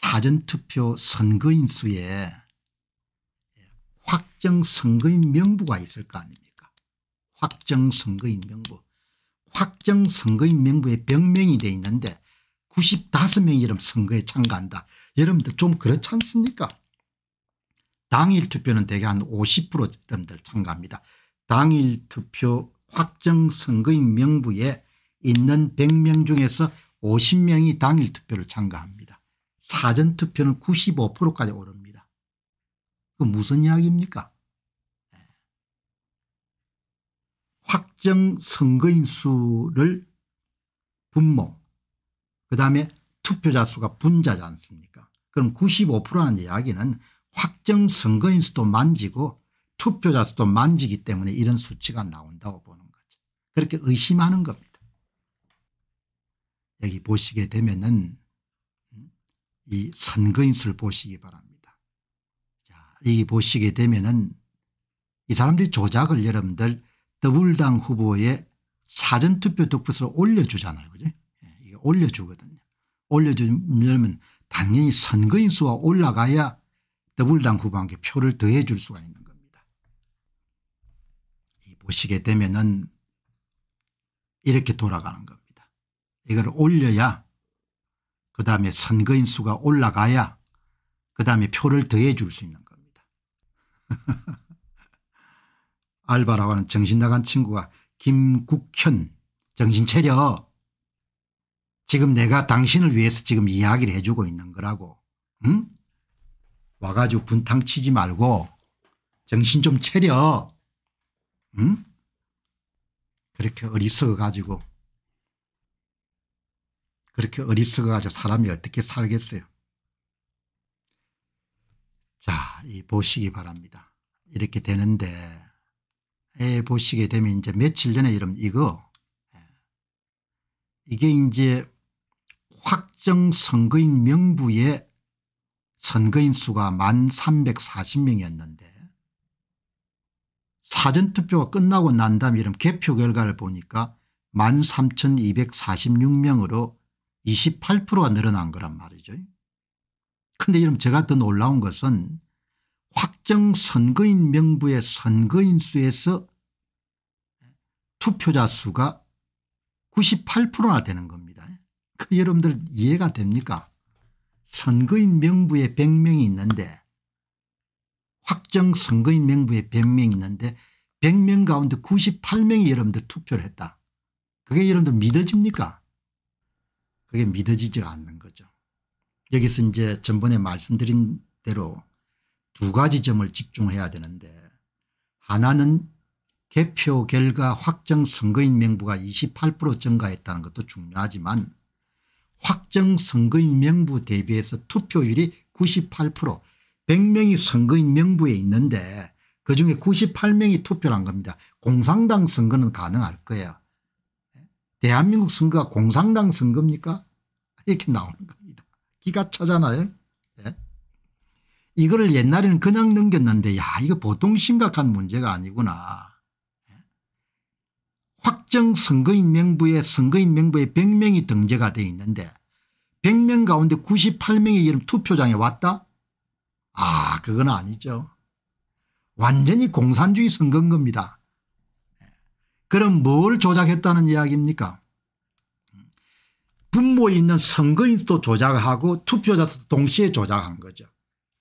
사전투표 선거인 수에 확정 선거인 명부가 있을 거 아닙니까 확정 선거인 명부 확정 선거인 명부에 병명이 돼 있는데 95명이 이름 선거에 참가한다. 여러분들 좀 그렇지 않습니까 당일 투표는 대개 한 50% 여러분들 참가합니다. 당일 투표 확정 선거인 명부에 있는 100명 중에서 50명이 당일 투표를 참가합니다. 사전투표는 95%까지 오릅니다. 그 무슨 이야기입니까? 확정 선거인 수를 분모 그 다음에 투표자 수가 분자지 않습니까 그럼 95%라는 이야기는 확정 선거인 수도 만지고 투표자 수도 만지기 때문에 이런 수치가 나온다고 보는 거죠. 그렇게 의심하는 겁니다. 여기 보시게 되면은 이 선거인수를 보시기 바랍니다. 자, 이 보시게 되면은 이 사람들이 조작을 여러분들 더블당 후보의 사전투표 득표수를 올려주잖아요. 그죠? 예, 올려주거든요. 올려주려면 당연히 선거인수가 올라가야 더블당 후보한테 표를 더해 줄 수가 있는 겁니다. 보시게 되면은 이렇게 돌아가는 겁니다. 이걸 올려야 그다음에 선거인 수가 올라가야 그다음에 표를 더해 줄 수 있는 겁니다. 알바라고 하는 정신나간 친구가 김국현 정신차려 지금 내가 당신을 위해서 지금 이야기를 해주고 있는 거라고 응? 와가지고 분탕 치지 말고 정신 좀 차려 응? 그렇게 어리석어 가지고 그렇게 어리석어가지고 사람이 어떻게 살겠어요. 자, 이 보시기 바랍니다. 이렇게 되는데 에 보시게 되면 이제 며칠 전에 이름 이거 예. 이게 이제 확정 선거인 명부에 선거인 수가 1340명이었는데 사전투표가 끝나고 난 다음 이름 개표 결과를 보니까 13,246명으로 28%가 늘어난 거란 말이죠. 그런데 여러분 제가 더 놀라운 것은 확정 선거인 명부의 선거인 수에서 투표자 수가 98%나 되는 겁니다. 그 여러분들 이해가 됩니까? 선거인 명부에 100명이 있는데 확정 선거인 명부에 100명이 있는데 100명 가운데 98명이 여러분들 투표를 했다. 그게 여러분들 믿어집니까? 그게 믿어지지가 않는 거죠. 여기서 이제 전번에 말씀드린 대로 두 가지 점을 집중해야 되는데 하나는 개표 결과 확정 선거인 명부가 28% 증가했다는 것도 중요하지만 확정 선거인 명부 대비해서 투표율이 98% 100명이 선거인 명부에 있는데 그중에 98명이 투표를 한 겁니다. 공산당 선거는 가능할 거예요. 대한민국 선거가 공산당 선거입니까 이렇게 나오는 겁니다. 기가 차잖아요. 네. 예. 이거 옛날에는 그냥 넘겼는데 야 이거 보통 심각한 문제가 아니구나. 네. 확정 선거인명부에 선거인명부에 100명이 등재가 돼 있는데 100명 가운데 98명이 이름 투표장에 왔다? 아 그건 아니죠. 완전히 공산주의 선거인 겁니다. 그럼 뭘 조작했다는 이야기입니까 분모에 있는 선거인수도 조작하고 투표자 수도 동시에 조작한 거죠.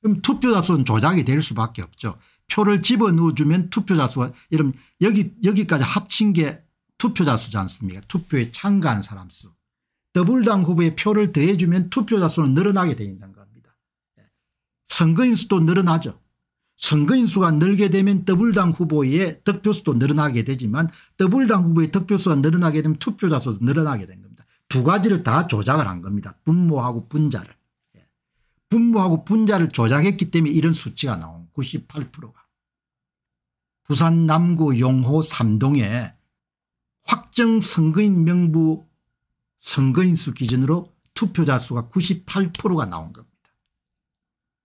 그럼 투표자 수는 조작이 될 수밖에 없죠. 표를 집어넣어주면 투표자 수가 이런 여기 여기까지 합친 게 투표자 수지 않습니까 투표에 참가한 사람 수. 더블당 후보에 표를 더해주면 투표자 수는 늘어나게 돼 있는 겁니다. 예. 선거인 수도 늘어나죠. 선거인수가 늘게 되면 더블당 후보의 득표수도 늘어나게 되지만 더블당 후보의 득표수가 늘어나게 되면 투표자수도 늘어나게 된 겁니다. 두 가지를 다 조작을 한 겁니다. 분모하고 분자를. 예. 분모하고 분자를 조작했기 때문에 이런 수치가 나온 98%가. 부산 남구 용호 삼동에 확정 선거인 명부 선거인수 기준으로 투표자 수가 98%가 나온 겁니다.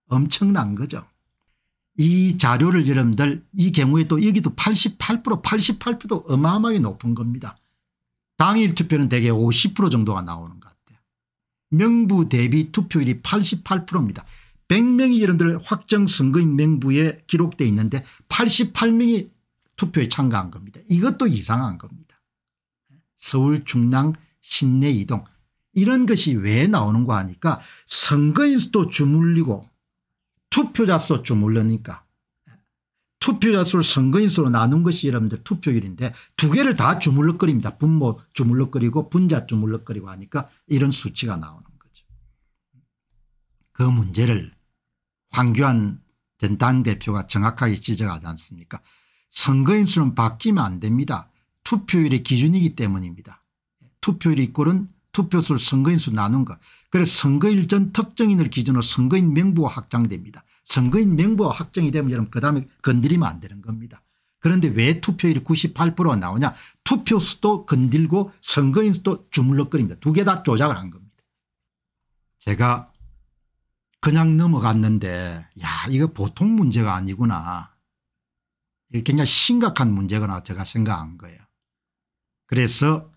엄청난 거죠. 이 자료를 여러분들 이 경우에 또 여기도 88% 88%도 어마어마하게 높은 겁니다. 당일 투표는 대개 50% 정도가 나오는 것 같아요. 명부 대비 투표율이 88%입니다. 100명이 여러분들 확정 선거인 명부에 기록돼 있는데 88명이 투표에 참가한 겁니다. 이것도 이상한 겁니다. 서울 중랑 신내 이동 이런 것이 왜 나오는가 하니까 선거인 수도 주물리고 투표자 수좀 올르니까 투표자 수를 선거인 수로 나눈 것이 여러분들 투표율인데 두 개를 다 주물럭거립니다. 분모 주물럭거리고 분자 주물럭거리고 하니까 이런 수치가 나오는 거죠. 그 문제를 황교안 전 당대표가 정확하게 지적하지 않습니까 선거인 수는 바뀌면 안 됩니다. 투표율의 기준이기 때문입니다. 투표율 이꼴은 투표수를 선거인 수 나눈 것. 그래서 선거일전 특정인을 기준으로 선거인 명부가 확장됩니다. 선거인 명부가 확정이 되면 여러분 그다음에 건드리면 안 되는 겁니다. 그런데 왜 투표율이 98%가 나오냐 투표 수도 건들고 선거인 수도 주물럭거립니다. 두 개 다 조작을 한 겁니다. 제가 그냥 넘어갔는데 야 이거 보통 문제가 아니구나. 이게 굉장히 심각한 문제구나 제가 생각한 거예요. 그래서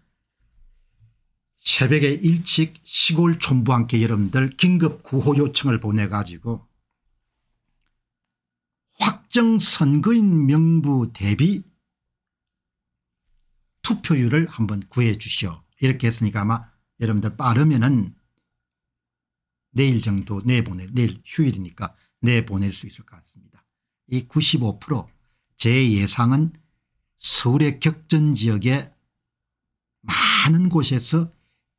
새벽에 일찍 시골 촌부한께 여러분들 긴급 구호 요청을 보내가지고 확정 선거인 명부 대비 투표율을 한번 구해 주시오. 이렇게 했으니까 아마 여러분들 빠르면은 내일 정도 내보낼 내일 휴일이니까 내보낼 수 있을 것 같습니다. 이 95%제 예상은 서울의 격전 지역에 많은 곳에서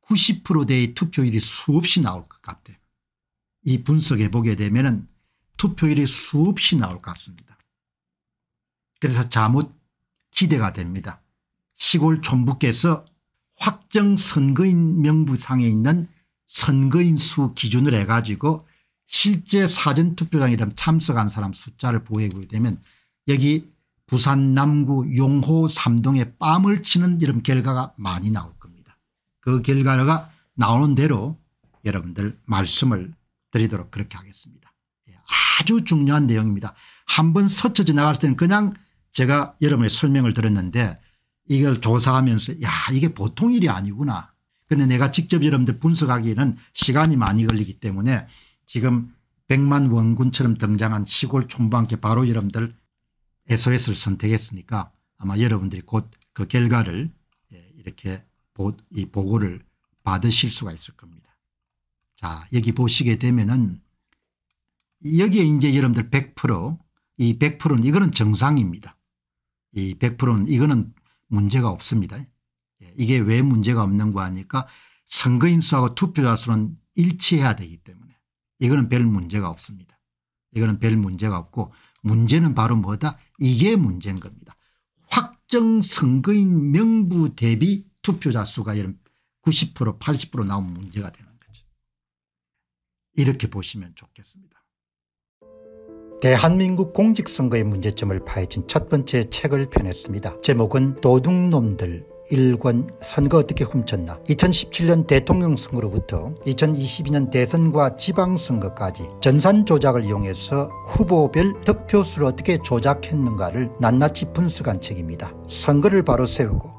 90%대의 투표율이 수없이 나올 것 같아요. 이 분석에 보게 되면 은 투표율이 수없이 나올 것 같습니다. 그래서 잘못 기대가 됩니다. 시골 총부께서 확정 선거인 명부상에 있는 선거인 수 기준을 해가지고 실제 사전투표장이라 참석한 사람 숫자를 보이고 되면 여기 부산 남구 용호 3동에빰을 치는 이런 결과가 많이 나옵니다. 그 결과가 나오는 대로 여러분들 말씀을 드리도록 그렇게 하겠습니다. 예, 아주 중요한 내용입니다. 한번 스쳐 지나갈 때는 그냥 제가 여러분의 설명을 드렸는데 이걸 조사하면서 야 이게 보통 일이 아니구나. 그런데 내가 직접 여러분들 분석하기에는 시간이 많이 걸리기 때문에 지금 백만 원군처럼 등장한 시골 촌방께 바로 여러분들 SOS를 선택했으니까 아마 여러분들이 곧 그 결과를 예, 이렇게 이 보고를 받으실 수가 있을 겁니다. 자 여기 보시게 되면은 여기에 이제 여러분들 100%이 100%는 이거는 정상입니다. 이 100%는 이거는 문제가 없습니다. 예, 이게 왜 문제가 없는거 하니까 선거인수하고 투표자 수는 일치해야 되기 때문에 이거는 별 문제가 없습니다. 이거는 별 문제가 없고 문제는 바로 뭐다 이게 문제인 겁니다. 확정 선거인 명부 대비 투표자 수가 이런 90% 80% 나오면 문제가 되는 거죠. 이렇게 보시면 좋겠습니다. 대한민국 공직선거의 문제점을 파헤친 첫 번째 책을 펴냈습니다. 제목은 도둑놈들 일권 선거 어떻게 훔쳤나 2017년 대통령 선거로부터 2022년 대선과 지방선거까지 전산 조작을 이용해서 후보별 득표수를 어떻게 조작했는가를 낱낱이 분석한 책입니다. 선거를 바로 세우고